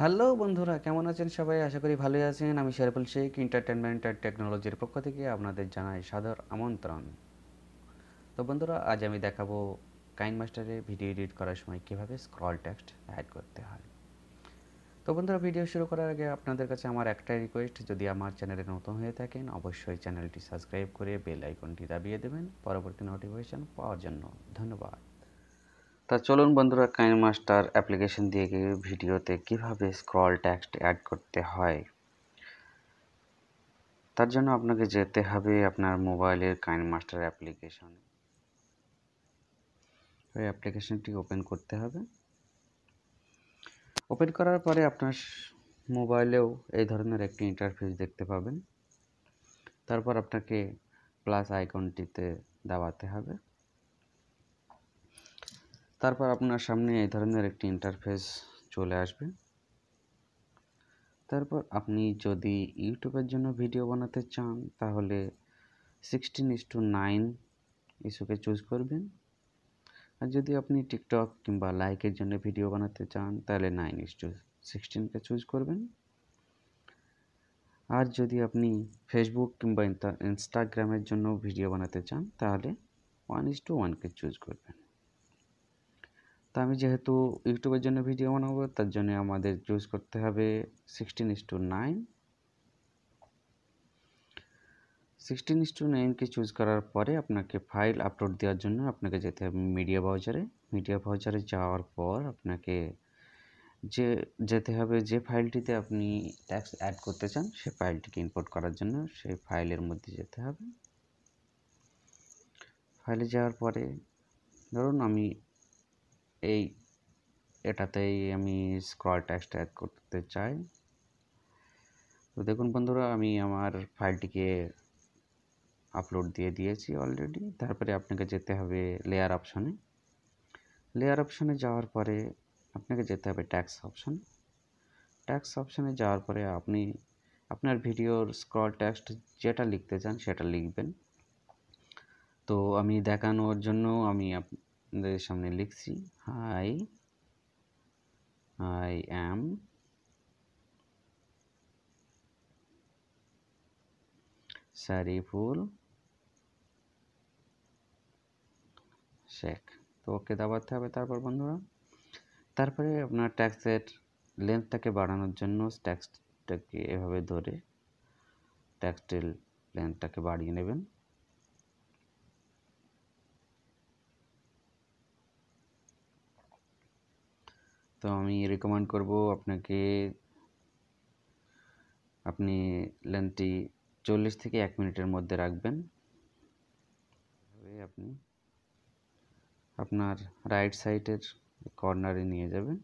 hello বন্ধুরা কেমন আছেন সবাই আশা করি ভালোই আছেন আমি শেরফুল শেখ এন্টারটেনমেন্ট অ্যান্ড টেকনোলজির পক্ষ থেকে আপনাদের জানাই সাদর আমন্ত্রণ তো বন্ধুরা আজ আমি দেখাবো কাইন মাস্টারে ভিডিও এডিট করার সময় কীভাবে স্ক্রল টেক্সট অ্যাড করতে হয় তো বন্ধুরা ভিডিও শুরু করার আগে আপনাদের কাছে আমার একটাই রিকোয়েস্ট যদি আমার চ্যানেলে নতুন হয়ে থাকেন অবশ্যই চ্যানেলটি সাবস্ক্রাইব করে বেল আইকনটি দাবিয়ে দেবেন পরবর্তী নোটিফিকেশান পাওয়ার জন্য ধন্যবাদ তা চলুন বন্ধুরা কাইন মাস্টার অ্যাপ্লিকেশন দিয়ে গিয়ে ভিডিওতে কিভাবে স্ক্রল ট্যাক্সট অ্যাড করতে হয় তার জন্য আপনাকে যেতে হবে আপনার মোবাইলের কাইন মাস্টার অ্যাপ্লিকেশান ওই অ্যাপ্লিকেশনটি ওপেন করতে হবে ওপেন করার পরে আপনার মোবাইলেও এই ধরনের একটি ইন্টারফেস দেখতে পাবেন তারপর আপনাকে প্লাস আইকনটিতে দাবাতে হবে তারপর আপনার সামনে এই ধরনের একটি ইন্টারফেস চলে আসবে তারপর আপনি যদি ইউটিউবের জন্য ভিডিও বানাতে চান তাহলে সিক্সটিন ইস টু নাইন ইস্যুকে চুজ করবেন আর যদি আপনি টিকটক কিংবা লাইকের জন্য ভিডিও বানাতে চান তাহলে নাইন ইস টু সিক্সটিনকে চুজ করবেন আর যদি আপনি ফেসবুক কিংবা ইনস্টাগ্রামের জন্য ভিডিও বানাতে চান তাহলে ওয়ান ইস টু ওয়ানকে চুজ করবেন তো আমি যেহেতু ইউটিউবের জন্য ভিডিও বানাবো তার জন্য আমাদের চুজ করতে হবে sixteen is to nine sixteen is to নাইনকে চুজ করার পরে আপনাকে ফাইল আপলোড দেওয়ার জন্য আপনাকে যেতে হবে মিডিয়া ব্রাউজারে মিডিয়া ব্রাউজারে যাওয়ার পর আপনাকে যে যেতে হবে যে ফাইলটিতে আপনি ট্যাক্স অ্যাড করতে চান সে ফাইলটিকে ইম্পোর্ট করার জন্য সেই ফাইলের মধ্যে যেতে হবে ফাইলে যাওয়ার পরে ধরুন আমি এই এটাতেই আমি স্ক্রল টেক্সট অ্যাড করতে চাই তো দেখুন বন্ধুরা আমি আমার ফাইলটিকে আপলোড দিয়ে দিয়েছি অলরেডি তারপরে আপনাকে যেতে হবে লেয়ার অপশানে লেয়ার অপশানে যাওয়ার পরে আপনাকে যেতে হবে ট্যাক্স অপশান ট্যাক্স অপশানে যাওয়ার পরে আপনি আপনার ভিডিওর স্ক্রল টেক্সট যেটা লিখতে চান সেটা লিখবেন তো আমি দেখানোর জন্য আমি আপনাদের সামনে লিখছি hi I am Shariful Sheikh তো ওকে দাবাতে হবে তারপর বন্ধুরা তারপরে আপনার ট্যাক্সের লেন্থটাকে বাড়ানোর জন্য ট্যাক্সটাকে এভাবে ধরে ট্যাক্সটের লেন্থটাকে বাড়িয়ে নেবেন তো আমি রেকমেন্ড করব আপনাকে আপনি লেন্থটি চল্লিশ থেকে এক মিনিটের মধ্যে রাখবেন আপনি আপনার রাইট সাইডের কর্নারে নিয়ে যাবেন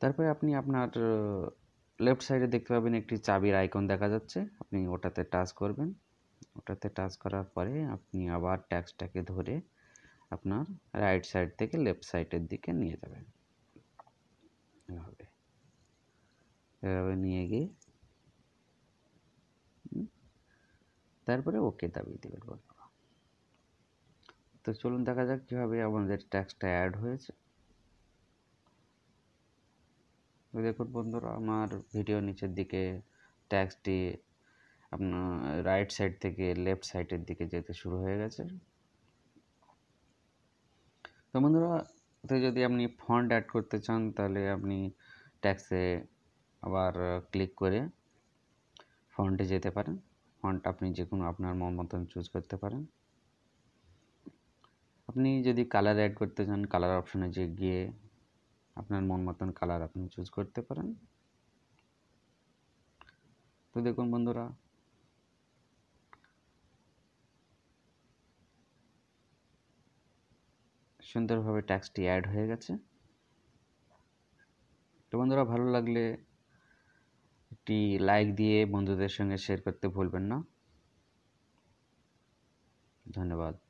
তারপরে আপনি আপনার লেফট সাইডে দেখতে পাবেন একটি চাবির আইকন দেখা যাচ্ছে আপনি ওটাতে টাচ করবেন ওটাতে টাচ করার পরে আপনি আবার ট্যাক্সটাকে ধরে আপনার রাইট সাইড থেকে লেফট সাইডের দিকে নিয়ে যাবেন এভাবে এভাবে নিয়ে গিয়ে তারপরে ওকে দাবিয়ে দেবেন বন্ধুরা তো চলুন দেখা যাক কীভাবে আমাদের ট্যাক্সটা অ্যাড হয়েছে দেখুন বন্ধুরা আমার ভিডিও নিচের দিকে ট্যাক্সটি আপনার রাইট সাইড থেকে লেফট সাইডের দিকে যেতে শুরু হয়ে গেছে তো বন্ধুরা তো যদি আপনি ফন্ট অ্যাড করতে চান তাহলে আপনি ট্যাক্সে আবার ক্লিক করে ফন্টে যেতে পারেন ফন্ট আপনি যে কোনো আপনার মন মতন চুজ করতে পারেন আপনি যদি কালার অ্যাড করতে চান কালার অপশানে যে গিয়ে আপনার মন মতন কালার আপনি চুজ করতে পারেন তো দেখুন বন্ধুরা সুন্দরভাবে ট্যাক্সটি অ্যাড হয়ে গেছে তো বন্ধুরা ভালো লাগলে একটি লাইক দিয়ে বন্ধুদের সঙ্গে শেয়ার করতে ভুলবেন না ধন্যবাদ